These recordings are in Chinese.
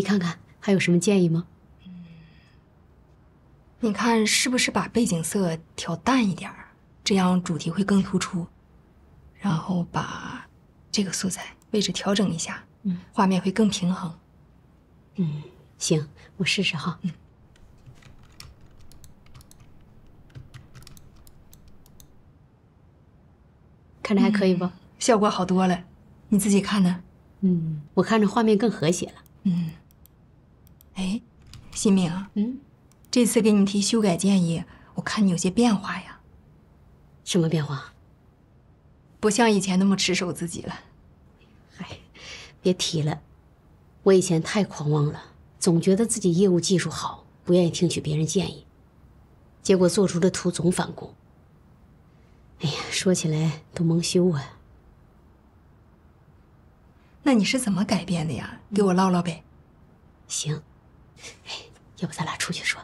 你看看还有什么建议吗？嗯，你看是不是把背景色调淡一点，这样主题会更突出。然后把这个素材位置调整一下，嗯，画面会更平衡。嗯，行，我试试哈。嗯，看着还可以不？效果好多了，你自己看呢。嗯，我看着画面更和谐了。嗯。哎，新明，嗯，这次给你提修改建议，我看你有些变化呀。什么变化？不像以前那么执守自己了。嗨，别提了，我以前太狂妄了，总觉得自己业务技术好，不愿意听取别人建议，结果做出的图总返工。哎呀，说起来都蒙羞啊。那你是怎么改变的呀？给我唠唠呗。行。哎，要不咱俩出去说。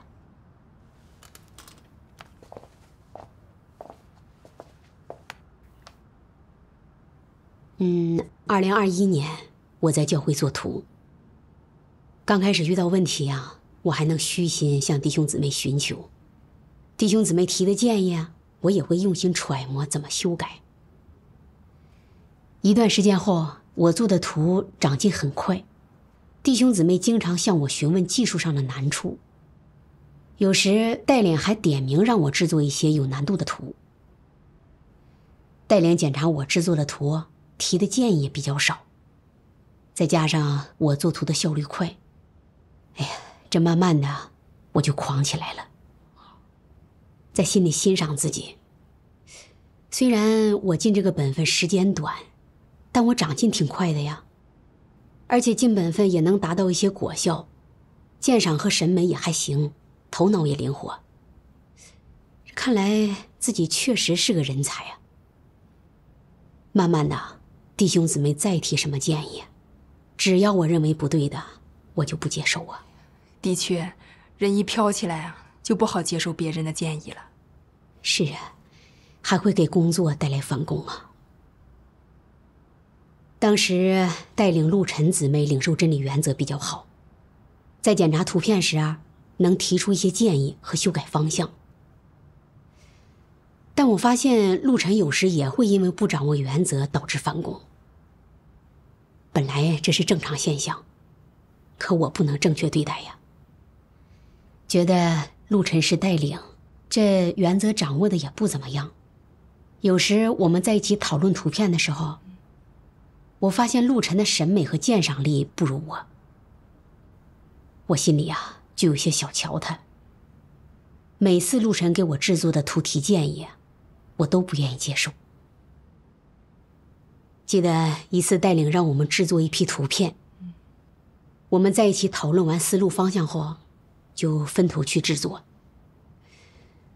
嗯，二零二一年我在教会作图。刚开始遇到问题呀，我还能虚心向弟兄姊妹寻求，弟兄姊妹提的建议啊，我也会用心揣摩怎么修改。一段时间后，我做的图长进很快。弟兄姊妹经常向我询问技术上的难处，有时戴脸还点名让我制作一些有难度的图。戴脸检查我制作的图，提的建议也比较少，再加上我做图的效率快，哎呀，这慢慢的我就狂起来了，在心里欣赏自己。虽然我尽这个本分时间短，但我长进挺快的呀。而且尽本分也能达到一些果效，鉴赏和审美也还行，头脑也灵活。看来自己确实是个人才啊。慢慢的，弟兄姊妹再提什么建议，只要我认为不对的，我就不接受啊。的确，人一飘起来啊，就不好接受别人的建议了。是啊，还会给工作带来返工啊。当时带领陆晨姊妹领受真理原则比较好，在检查图片时啊，能提出一些建议和修改方向。但我发现陆晨有时也会因为不掌握原则导致反攻。本来这是正常现象，可我不能正确对待呀。觉得陆晨是带领，这原则掌握的也不怎么样。有时我们在一起讨论图片的时候。我发现陆晨的审美和鉴赏力不如我，我心里呀就有些小瞧他。每次陆晨给我制作的图提建议，我都不愿意接受。记得一次带领让我们制作一批图片，我们在一起讨论完思路方向后，就分头去制作。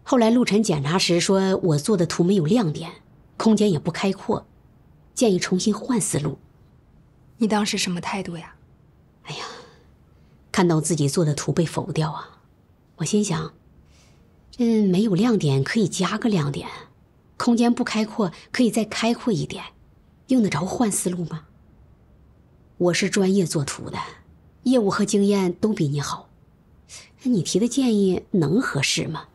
后来陆晨检查时说，我做的图没有亮点，空间也不开阔。建议重新换思路，你当时什么态度呀？哎呀，看到自己做的图被否掉啊！我心想，这没有亮点可以加个亮点，空间不开阔可以再开阔一点，用得着换思路吗？我是专业做图的，业务和经验都比你好，你提的建议能合适吗？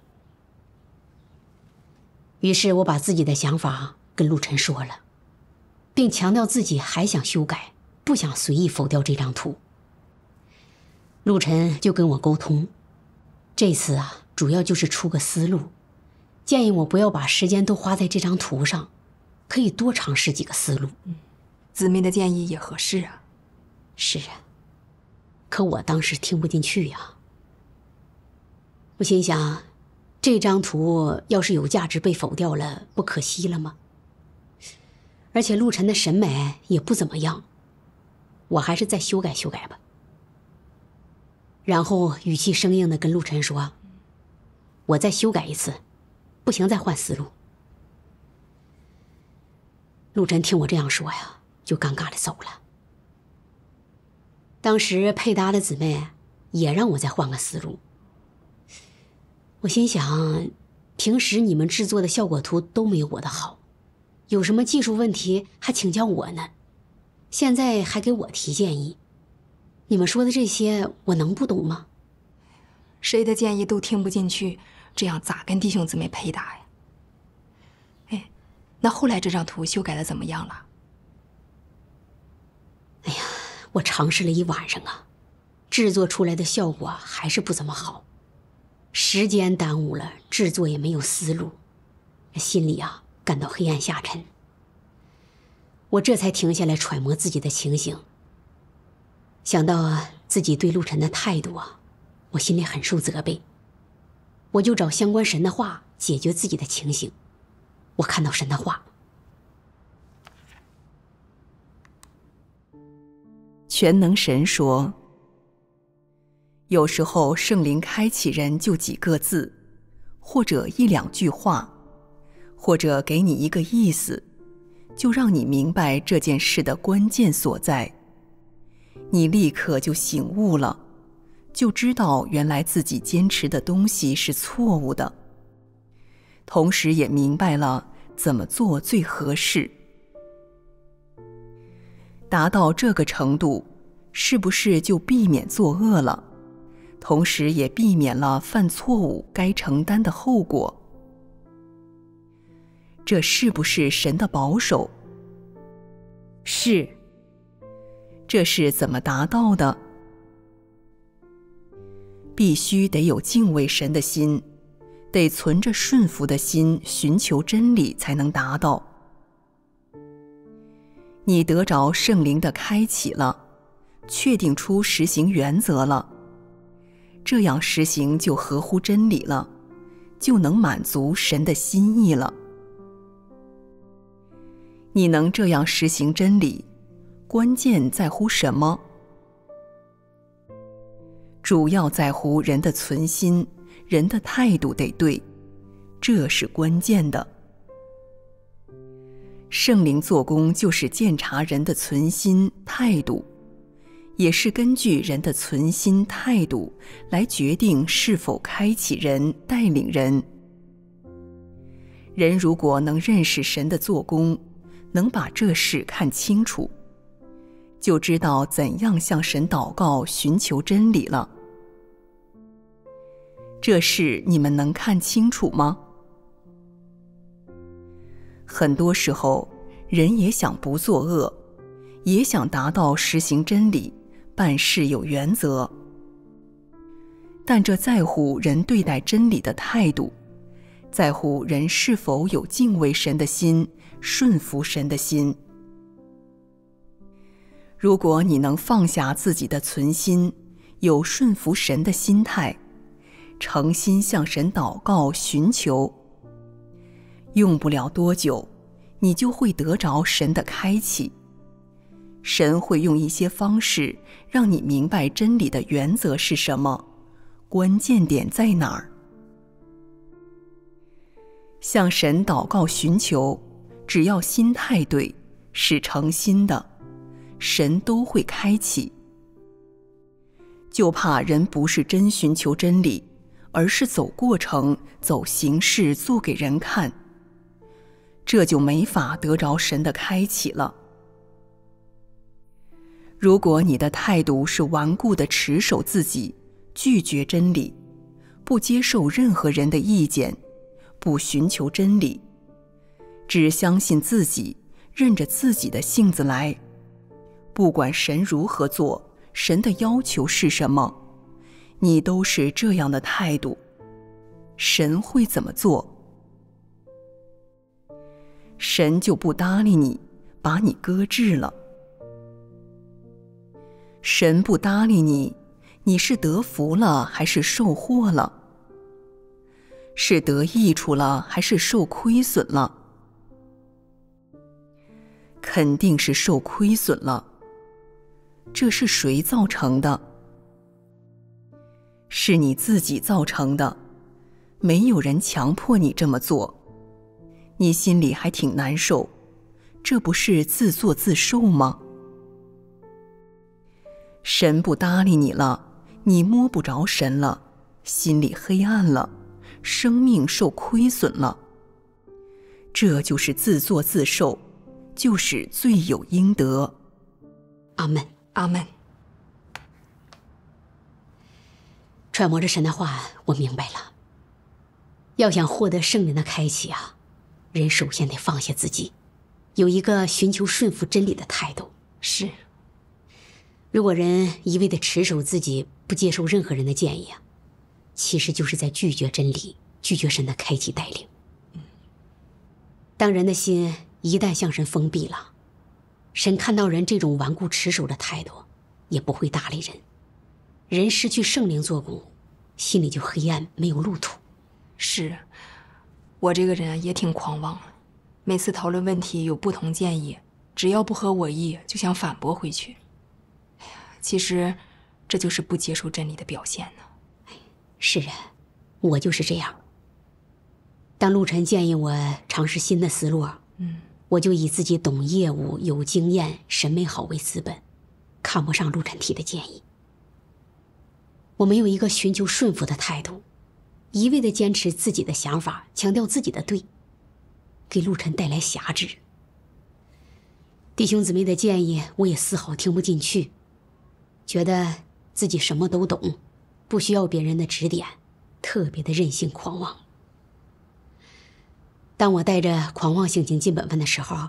于是我把自己的想法跟陆晨说了。并强调自己还想修改，不想随意否掉这张图。陆晨就跟我沟通，这次啊，主要就是出个思路，建议我不要把时间都花在这张图上，可以多尝试几个思路。子明的建议也合适啊。是啊，可我当时听不进去呀。我心想，这张图要是有价值被否掉了，不可惜了吗？而且陆晨的审美也不怎么样，我还是再修改修改吧。然后语气生硬的跟陆晨说：“我再修改一次，不行再换思路。”陆晨听我这样说呀，就尴尬的走了。当时配搭的姊妹也让我再换个思路，我心想，平时你们制作的效果图都没有我的好。有什么技术问题还请教我呢，现在还给我提建议，你们说的这些我能不懂吗？谁的建议都听不进去，这样咋跟弟兄姊妹配搭呀？哎，那后来这张图修改的怎么样了？哎呀，我尝试了一晚上啊，制作出来的效果还是不怎么好，时间耽误了，制作也没有思路，心里啊。感到黑暗下沉，我这才停下来揣摩自己的情形。想到自己对陆晨的态度，啊，我心里很受责备，我就找相关神的话解决自己的情形。我看到神的话，全能神说：“有时候圣灵开启人就几个字，或者一两句话。”或者给你一个意思，就让你明白这件事的关键所在，你立刻就醒悟了，就知道原来自己坚持的东西是错误的，同时也明白了怎么做最合适。达到这个程度，是不是就避免作恶了，同时也避免了犯错误该承担的后果？这是不是神的保守？是。这是怎么达到的？必须得有敬畏神的心，得存着顺服的心，寻求真理才能达到。你得着圣灵的开启了，确定出实行原则了，这样实行就合乎真理了，就能满足神的心意了。你能这样实行真理，关键在乎什么？主要在乎人的存心，人的态度得对，这是关键的。圣灵做工就是鉴察人的存心态度，也是根据人的存心态度来决定是否开启人、带领人。人如果能认识神的做工，能把这事看清楚，就知道怎样向神祷告、寻求真理了。这事你们能看清楚吗？很多时候，人也想不作恶，也想达到实行真理、办事有原则，但这在乎人对待真理的态度，在乎人是否有敬畏神的心。顺服神的心。如果你能放下自己的存心，有顺服神的心态，诚心向神祷告寻求，用不了多久，你就会得着神的开启。神会用一些方式让你明白真理的原则是什么，关键点在哪儿。向神祷告寻求。只要心态对，是诚心的，神都会开启。就怕人不是真寻求真理，而是走过程、走形式、做给人看，这就没法得着神的开启了。如果你的态度是顽固的持守自己，拒绝真理，不接受任何人的意见，不寻求真理。只相信自己，任着自己的性子来，不管神如何做，神的要求是什么，你都是这样的态度。神会怎么做？神就不搭理你，把你搁置了。神不搭理你，你是得福了还是受祸了？是得益处了还是受亏损了？肯定是受亏损了，这是谁造成的？是你自己造成的，没有人强迫你这么做，你心里还挺难受，这不是自作自受吗？神不搭理你了，你摸不着神了，心里黑暗了，生命受亏损了，这就是自作自受。就是罪有应得。阿门，阿门。揣摩着神的话，我明白了。要想获得圣灵的开启啊，人首先得放下自己，有一个寻求顺服真理的态度。是。如果人一味的持守自己，不接受任何人的建议啊，其实就是在拒绝真理，拒绝神的开启带领。当人的心。一旦向神封闭了，神看到人这种顽固持守的态度，也不会搭理人。人失去圣灵做工，心里就黑暗，没有路途。是，我这个人啊也挺狂妄，每次讨论问题有不同建议，只要不合我意就想反驳回去。其实这就是不接受真理的表现呢。是啊，我就是这样。当陆晨建议我尝试新的思路，嗯。我就以自己懂业务、有经验、审美好为资本，看不上陆晨提的建议。我没有一个寻求顺服的态度，一味的坚持自己的想法，强调自己的对，给陆晨带来狭制。弟兄姊妹的建议我也丝毫听不进去，觉得自己什么都懂，不需要别人的指点，特别的任性狂妄。当我带着狂妄性情进本分的时候，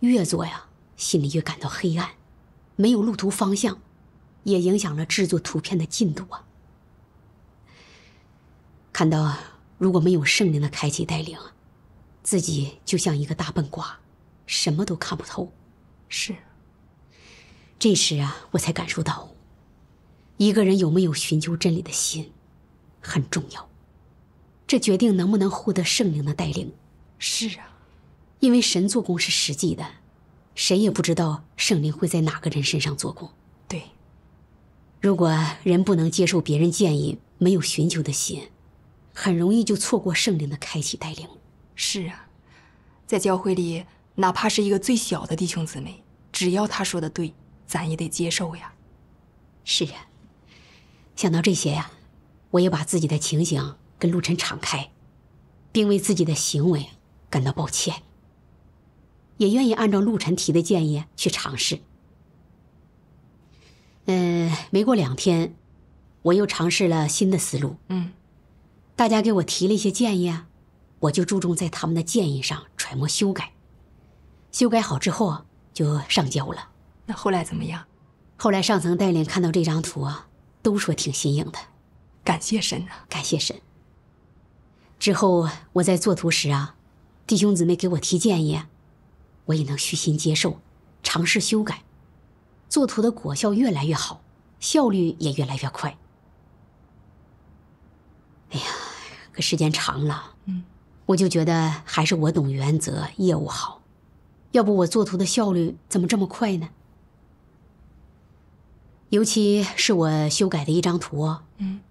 越做呀，心里越感到黑暗，没有路途方向，也影响了制作图片的进度啊。看到如果没有圣灵的开启带领，自己就像一个大笨瓜，什么都看不透。是。这时啊，我才感受到，一个人有没有寻求真理的心，很重要。这决定能不能获得圣灵的带领。是啊，因为神做工是实际的，谁也不知道圣灵会在哪个人身上做工。对，如果人不能接受别人建议，没有寻求的心，很容易就错过圣灵的开启带领。是啊，在教会里，哪怕是一个最小的弟兄姊妹，只要他说的对，咱也得接受呀。是啊，想到这些呀，我也把自己的情形。跟陆晨敞开，并为自己的行为感到抱歉，也愿意按照陆晨提的建议去尝试。嗯，没过两天，我又尝试了新的思路。嗯，大家给我提了一些建议啊，我就注重在他们的建议上揣摩修改，修改好之后就上交了。那后来怎么样？后来上层带领看到这张图啊，都说挺新颖的。感谢神啊！感谢神！之后我在作图时啊，弟兄姊妹给我提建议，我也能虚心接受，尝试修改，作图的果效越来越好，效率也越来越快。哎呀，可时间长了，我就觉得还是我懂原则，业务好，要不我作图的效率怎么这么快呢？尤其是我修改的一张图，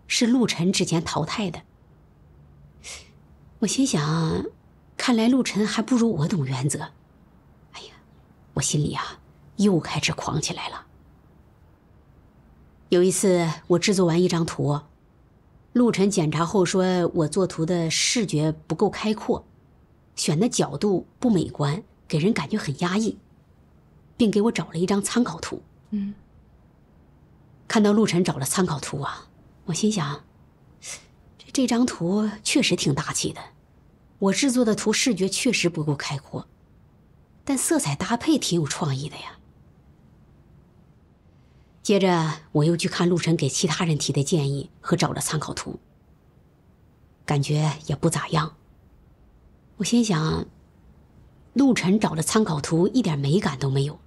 是陆晨之前淘汰的。我心想，看来陆晨还不如我懂原则。哎呀，我心里啊又开始狂起来了。有一次我制作完一张图，陆晨检查后说：“我作图的视觉不够开阔，选的角度不美观，给人感觉很压抑。”并给我找了一张参考图。嗯。看到陆晨找了参考图啊，我心想，这这张图确实挺大气的。我制作的图视觉确实不够开阔，但色彩搭配挺有创意的呀。接着我又去看陆晨给其他人提的建议和找了参考图，感觉也不咋样。我心想，陆晨找的参考图一点美感都没有，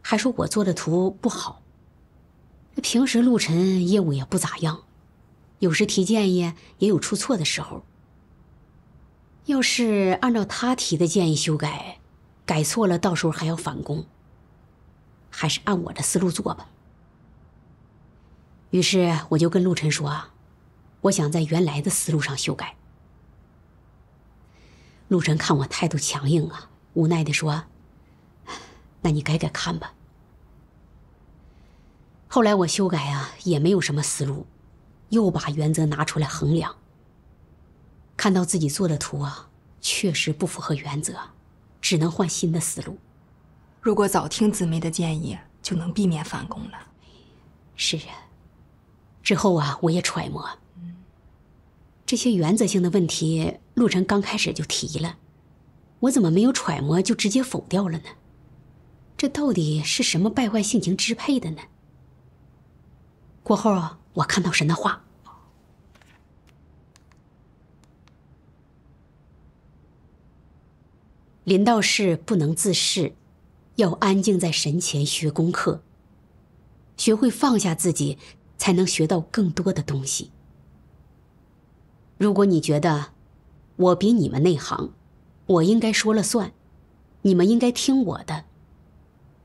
还说我做的图不好。平时陆晨业务也不咋样，有时提建议也有出错的时候。要是按照他提的建议修改，改错了到时候还要返工。还是按我的思路做吧。于是我就跟陆晨说：“啊，我想在原来的思路上修改。”陆晨看我态度强硬啊，无奈的说：“那你改改看吧。”后来我修改啊，也没有什么思路，又把原则拿出来衡量。看到自己做的图啊，确实不符合原则，只能换新的思路。如果早听姊妹的建议，就能避免反攻了。是啊，之后啊，我也揣摩，这些原则性的问题，陆晨刚开始就提了，我怎么没有揣摩就直接否掉了呢？这到底是什么败坏性情支配的呢？过后啊，我看到神的话。临到事不能自恃，要安静在神前学功课，学会放下自己，才能学到更多的东西。如果你觉得我比你们内行，我应该说了算，你们应该听我的，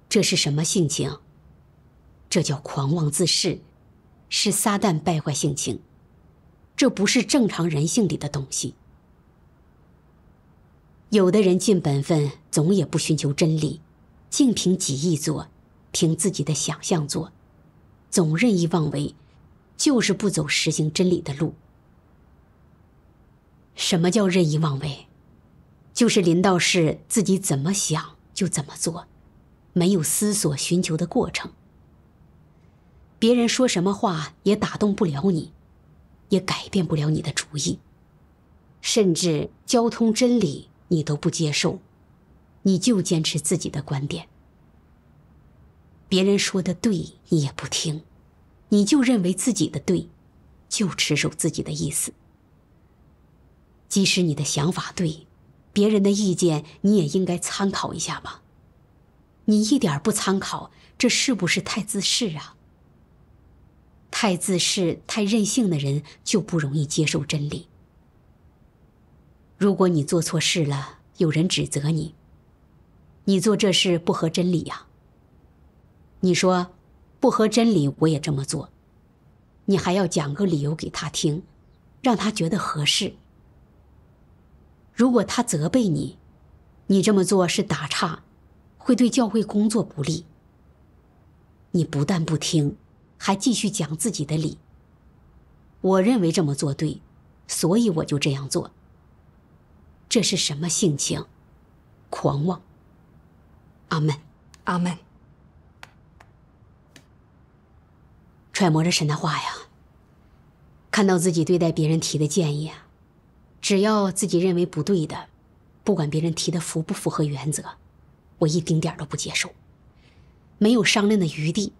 这是什么性情？这叫狂妄自恃，是撒旦败坏性情，这不是正常人性里的东西。有的人尽本分，总也不寻求真理，净凭己意做，凭自己的想象做，总任意妄为，就是不走实行真理的路。什么叫任意妄为？就是临到事自己怎么想就怎么做，没有思索寻求的过程。别人说什么话也打动不了你，也改变不了你的主意，甚至交通真理。你都不接受，你就坚持自己的观点。别人说的对，你也不听，你就认为自己的对，就持守自己的意思。即使你的想法对，别人的意见你也应该参考一下吧。你一点不参考，这是不是太自视啊？太自视、太任性的人就不容易接受真理。如果你做错事了，有人指责你，你做这事不合真理呀。你说不合真理，我也这么做，你还要讲个理由给他听，让他觉得合适。如果他责备你，你这么做是打岔，会对教会工作不利。你不但不听，还继续讲自己的理。我认为这么做对，所以我就这样做。这是什么性情？狂妄。阿门，阿门。揣摩着神的话呀，看到自己对待别人提的建议啊，只要自己认为不对的，不管别人提的符不符合原则，我一丁点都不接受，没有商量的余地，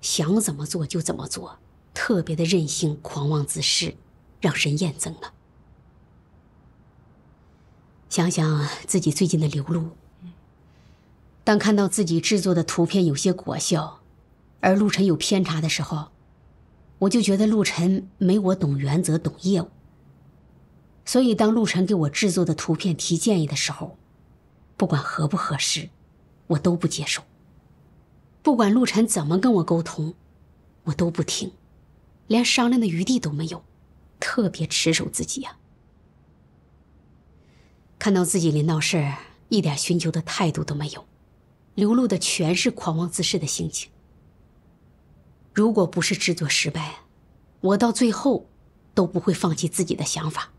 想怎么做就怎么做，特别的任性、狂妄自私，让神厌憎了。想想自己最近的流露，当看到自己制作的图片有些果效，而陆晨有偏差的时候，我就觉得陆晨没我懂原则、懂业务。所以当陆晨给我制作的图片提建议的时候，不管合不合适，我都不接受。不管陆晨怎么跟我沟通，我都不听，连商量的余地都没有，特别持守自己呀。看到自己临到事儿一点寻求的态度都没有，流露的全是狂妄自恃的心情。如果不是制作失败，我到最后都不会放弃自己的想法。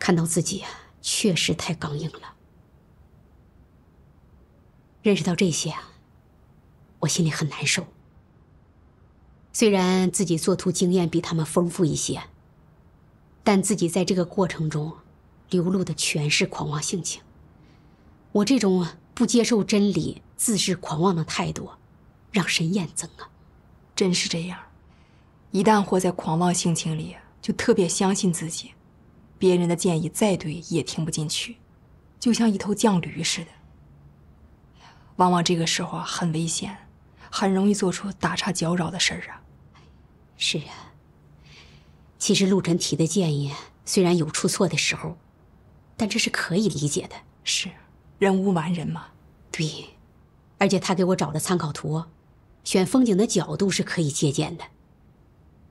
看到自己确实太刚硬了，认识到这些啊，我心里很难受。虽然自己作图经验比他们丰富一些，但自己在这个过程中。流露的全是狂妄性情。我这种不接受真理、自恃狂妄的态度，让谁厌憎啊？真是这样，一旦活在狂妄性情里，就特别相信自己，别人的建议再对也听不进去，就像一头犟驴似的。往往这个时候很危险，很容易做出打岔搅扰的事儿啊。是啊，其实陆晨提的建议虽然有出错的时候。但这是可以理解的，是人无完人嘛？对，而且他给我找的参考图，选风景的角度是可以借鉴的。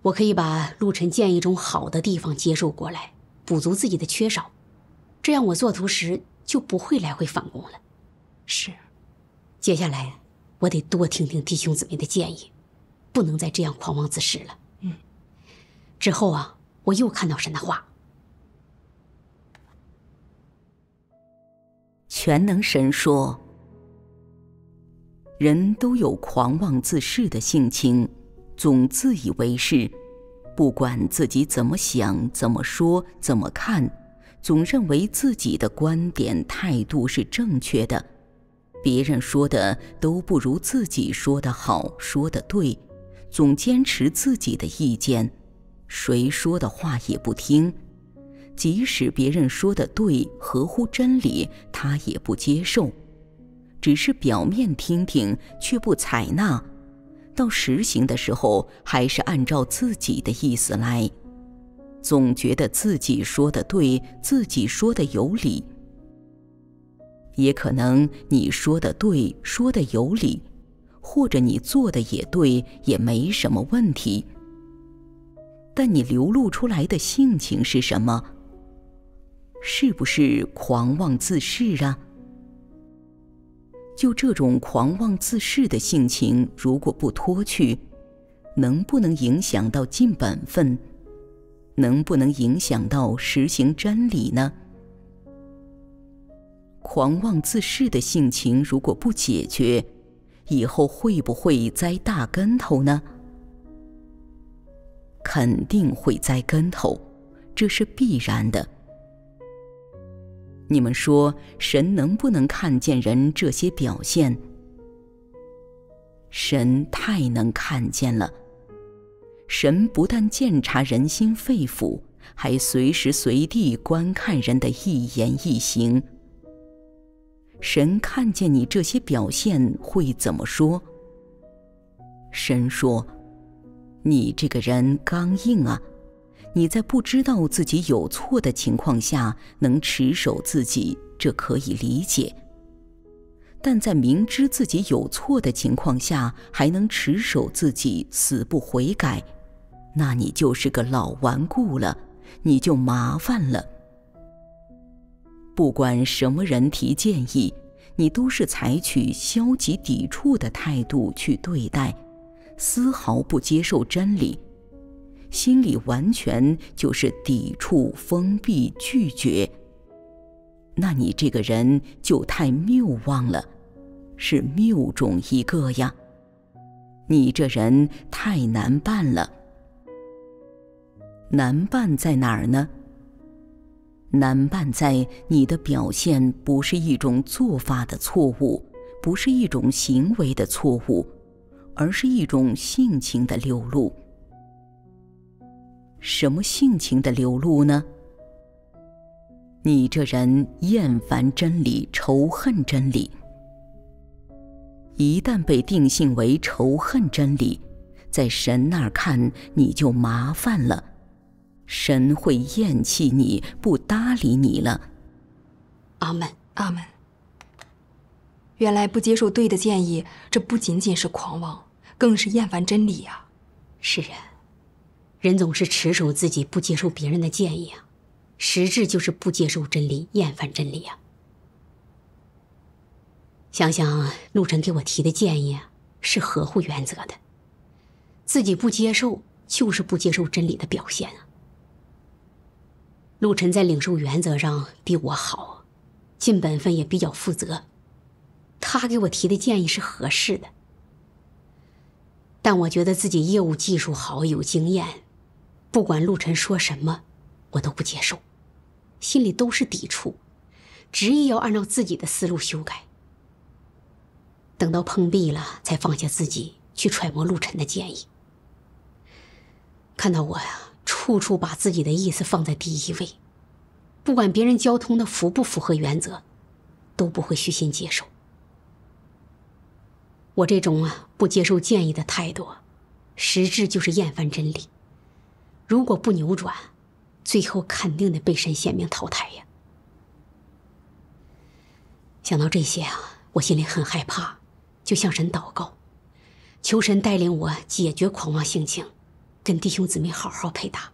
我可以把陆晨建议中好的地方接受过来，补足自己的缺少，这样我作图时就不会来回返工了。是，接下来我得多听听弟兄姊妹的建议，不能再这样狂妄自恃了。嗯，之后啊，我又看到神的话。全能神说：“人都有狂妄自恃的性情，总自以为是，不管自己怎么想、怎么说、怎么看，总认为自己的观点、态度是正确的，别人说的都不如自己说的好、说的对，总坚持自己的意见，谁说的话也不听。”即使别人说的对，合乎真理，他也不接受，只是表面听听，却不采纳。到实行的时候，还是按照自己的意思来，总觉得自己说的对，自己说的有理。也可能你说的对，说的有理，或者你做的也对，也没什么问题。但你流露出来的性情是什么？是不是狂妄自恃啊？就这种狂妄自恃的性情，如果不脱去，能不能影响到尽本分？能不能影响到实行真理呢？狂妄自恃的性情，如果不解决，以后会不会栽大跟头呢？肯定会栽跟头，这是必然的。你们说，神能不能看见人这些表现？神太能看见了。神不但鉴察人心肺腑，还随时随地观看人的一言一行。神看见你这些表现会怎么说？神说：“你这个人刚硬啊。”你在不知道自己有错的情况下能持守自己，这可以理解；但在明知自己有错的情况下还能持守自己、死不悔改，那你就是个老顽固了，你就麻烦了。不管什么人提建议，你都是采取消极抵触的态度去对待，丝毫不接受真理。心里完全就是抵触、封闭、拒绝，那你这个人就太谬妄了，是谬种一个呀！你这人太难办了。难办在哪儿呢？难办在你的表现不是一种做法的错误，不是一种行为的错误，而是一种性情的流露。什么性情的流露呢？你这人厌烦真理，仇恨真理。一旦被定性为仇恨真理，在神那儿看你就麻烦了，神会厌弃你，不搭理你了。阿门，阿门。原来不接受对的建议，这不仅仅是狂妄，更是厌烦真理呀！是人。人总是持守自己，不接受别人的建议啊，实质就是不接受真理，厌烦真理呀。想想陆晨给我提的建议是合乎原则的，自己不接受就是不接受真理的表现啊。陆晨在领受原则上比我好，尽本分也比较负责，他给我提的建议是合适的，但我觉得自己业务技术好，有经验。不管陆晨说什么，我都不接受，心里都是抵触，执意要按照自己的思路修改。等到碰壁了，才放下自己去揣摩陆晨的建议。看到我呀，处处把自己的意思放在第一位，不管别人交通的符不符合原则，都不会虚心接受。我这种啊不接受建议的态度，实质就是厌烦真理。如果不扭转，最后肯定得被神显明淘汰呀。想到这些啊，我心里很害怕，就向神祷告，求神带领我解决狂妄性情，跟弟兄姊妹好好配搭。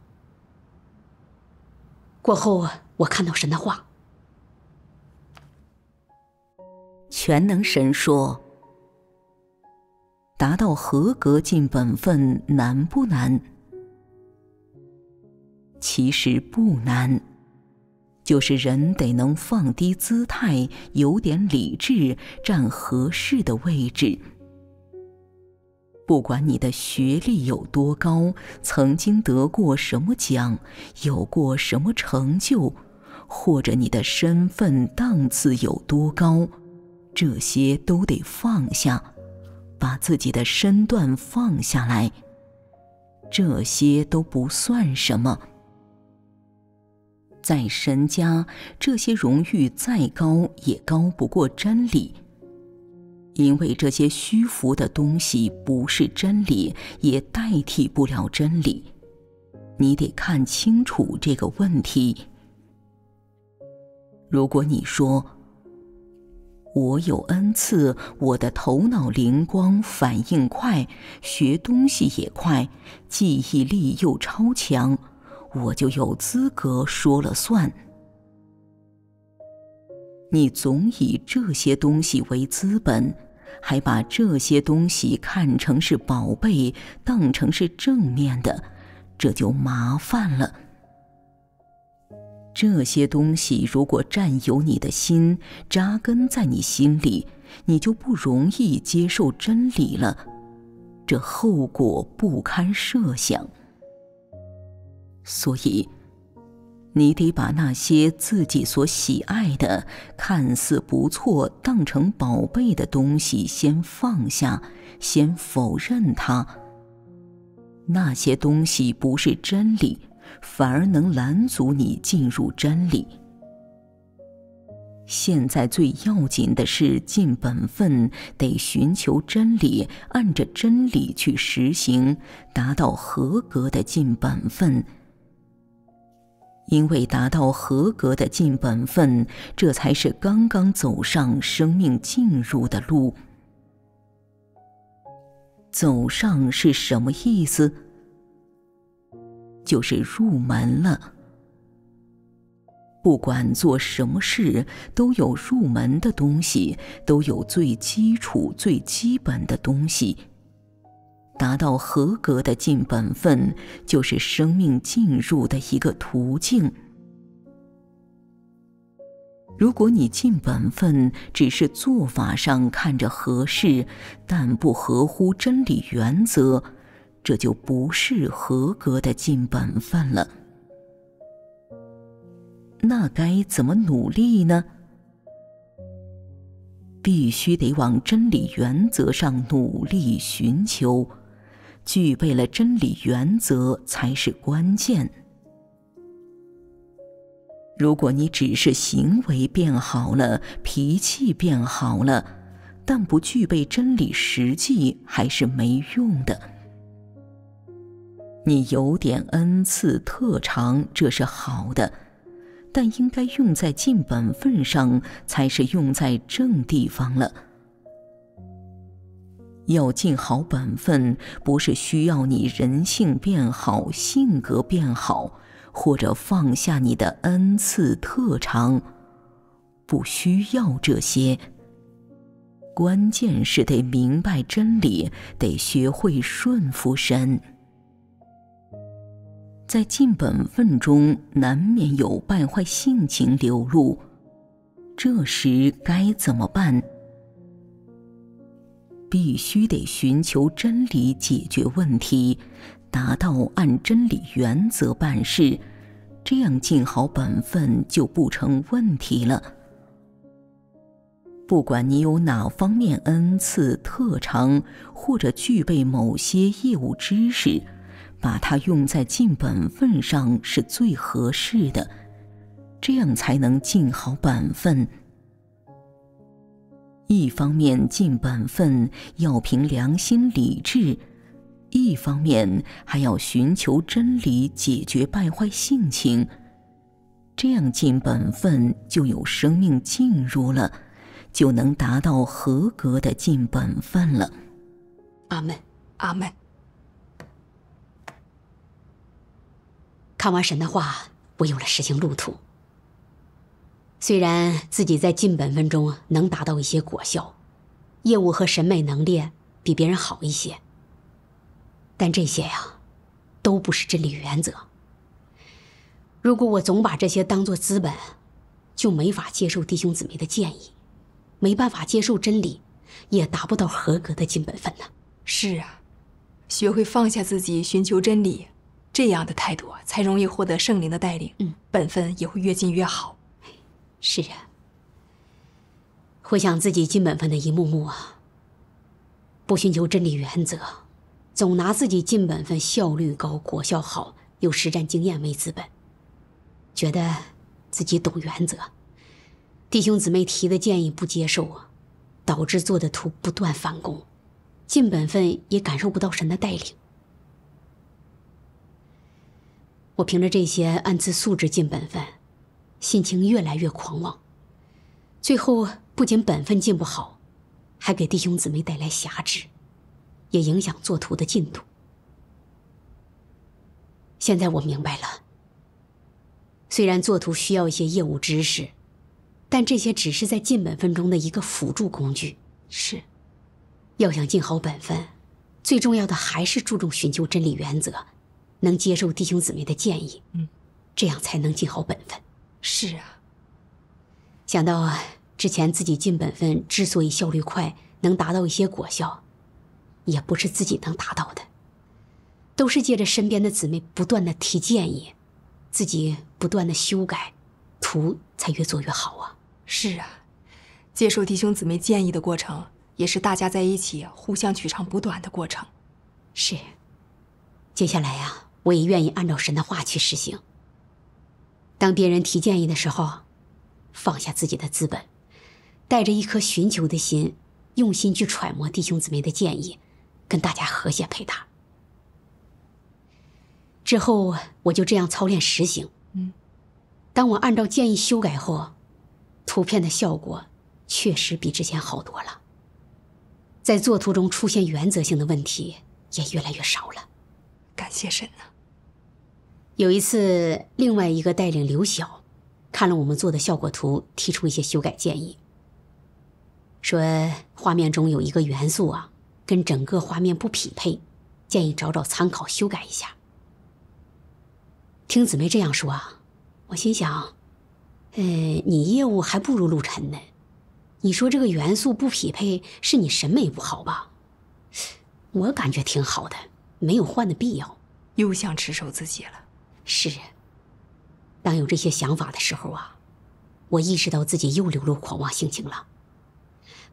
过后啊，我看到神的话，全能神说：“达到合格尽本分难不难？”其实不难，就是人得能放低姿态，有点理智，站合适的位置。不管你的学历有多高，曾经得过什么奖，有过什么成就，或者你的身份档次有多高，这些都得放下，把自己的身段放下来，这些都不算什么。在神家，这些荣誉再高也高不过真理，因为这些虚浮的东西不是真理，也代替不了真理。你得看清楚这个问题。如果你说：“我有恩赐，我的头脑灵光，反应快，学东西也快，记忆力又超强。”我就有资格说了算。你总以这些东西为资本，还把这些东西看成是宝贝，当成是正面的，这就麻烦了。这些东西如果占有你的心，扎根在你心里，你就不容易接受真理了，这后果不堪设想。所以，你得把那些自己所喜爱的、看似不错、当成宝贝的东西先放下，先否认它。那些东西不是真理，反而能拦阻你进入真理。现在最要紧的是尽本分，得寻求真理，按着真理去实行，达到合格的尽本分。因为达到合格的尽本分，这才是刚刚走上生命进入的路。走上是什么意思？就是入门了。不管做什么事，都有入门的东西，都有最基础、最基本的东西。达到合格的尽本分，就是生命进入的一个途径。如果你尽本分只是做法上看着合适，但不合乎真理原则，这就不是合格的尽本分了。那该怎么努力呢？必须得往真理原则上努力寻求。具备了真理原则才是关键。如果你只是行为变好了，脾气变好了，但不具备真理，实际还是没用的。你有点恩赐特长，这是好的，但应该用在尽本分上，才是用在正地方了。要尽好本分，不是需要你人性变好、性格变好，或者放下你的恩赐特长，不需要这些。关键是得明白真理，得学会顺服神。在尽本分中，难免有败坏性情流露，这时该怎么办？必须得寻求真理解决问题，达到按真理原则办事，这样尽好本分就不成问题了。不管你有哪方面恩赐特长，或者具备某些业务知识，把它用在尽本分上是最合适的，这样才能尽好本分。一方面尽本分要凭良心理智，一方面还要寻求真理解决败坏性情。这样尽本分就有生命进入了，就能达到合格的尽本分了。阿门，阿门。看完神的话，我有了实行路途。虽然自己在尽本分中能达到一些果效，业务和审美能力比别人好一些，但这些呀，都不是真理原则。如果我总把这些当作资本，就没法接受弟兄姊妹的建议，没办法接受真理，也达不到合格的进本分呢。是啊，学会放下自己，寻求真理，这样的态度才容易获得圣灵的带领。嗯，本分也会越近越好。是啊。回想自己尽本分的一幕幕啊，不寻求真理原则，总拿自己尽本分效率高、果效好、有实战经验为资本，觉得自己懂原则，弟兄姊妹提的建议不接受啊，导致做的图不断返工，尽本分也感受不到神的带领。我凭着这些暗自素质尽本分。心情越来越狂妄，最后不仅本分尽不好，还给弟兄姊妹带来狭隘，也影响做图的进度。现在我明白了，虽然做图需要一些业务知识，但这些只是在尽本分中的一个辅助工具。是，要想尽好本分，最重要的还是注重寻求真理原则，能接受弟兄姊妹的建议，嗯，这样才能尽好本分。是啊。想到啊，之前自己尽本分之所以效率快，能达到一些果效，也不是自己能达到的，都是借着身边的姊妹不断的提建议，自己不断的修改，图才越做越好啊。是啊，接受弟兄姊妹建议的过程，也是大家在一起互相取长补短的过程。是，接下来呀，我也愿意按照神的话去实行。当别人提建议的时候，放下自己的资本，带着一颗寻求的心，用心去揣摩弟兄姊妹的建议，跟大家和谐配搭。之后我就这样操练实行。嗯，当我按照建议修改后，图片的效果确实比之前好多了。在作图中出现原则性的问题也越来越少了。感谢神呢。有一次，另外一个带领刘晓看了我们做的效果图，提出一些修改建议，说画面中有一个元素啊，跟整个画面不匹配，建议找找参考修改一下。听姊妹这样说啊，我心想，呃，你业务还不如陆晨呢，你说这个元素不匹配，是你审美不好吧？我感觉挺好的，没有换的必要，又想吃手自己了。是。当有这些想法的时候啊，我意识到自己又流露狂妄性情了。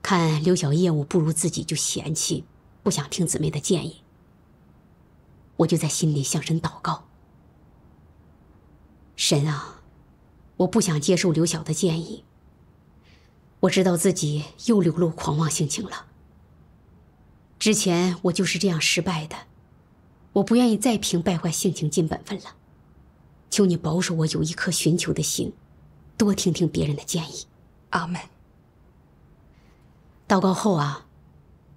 看刘晓业务不如自己就嫌弃，不想听姊妹的建议。我就在心里向神祷告。神啊，我不想接受刘晓的建议。我知道自己又流露狂妄性情了。之前我就是这样失败的，我不愿意再凭败坏性情尽本分了。求你保守我有一颗寻求的心，多听听别人的建议。阿门。祷告后啊，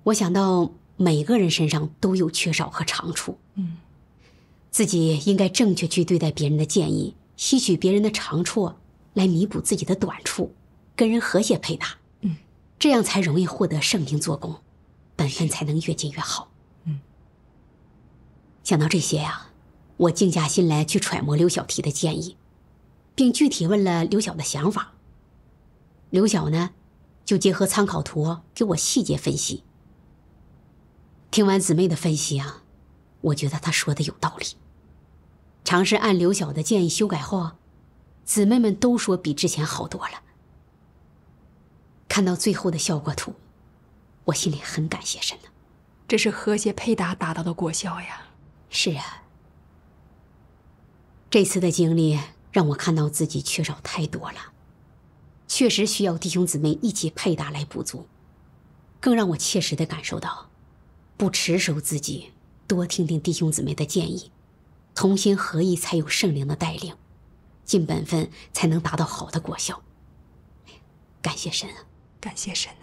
我想到每个人身上都有缺少和长处，嗯，自己应该正确去对待别人的建议，吸取别人的长处，来弥补自己的短处，跟人和谐配搭，嗯，这样才容易获得圣灵做工，本分才能越近越好，嗯。想到这些呀。我静下心来去揣摩刘晓提的建议，并具体问了刘晓的想法。刘晓呢，就结合参考图给我细节分析。听完姊妹的分析啊，我觉得她说的有道理。尝试按刘晓的建议修改后，姊妹们都说比之前好多了。看到最后的效果图，我心里很感谢神呐！这是和谐配搭达到的果效呀！是啊。这次的经历让我看到自己缺少太多了，确实需要弟兄姊妹一起配搭来补足。更让我切实的感受到，不持守自己，多听听弟兄姊妹的建议，同心合意才有圣灵的带领，尽本分才能达到好的果效。感谢神啊，感谢神。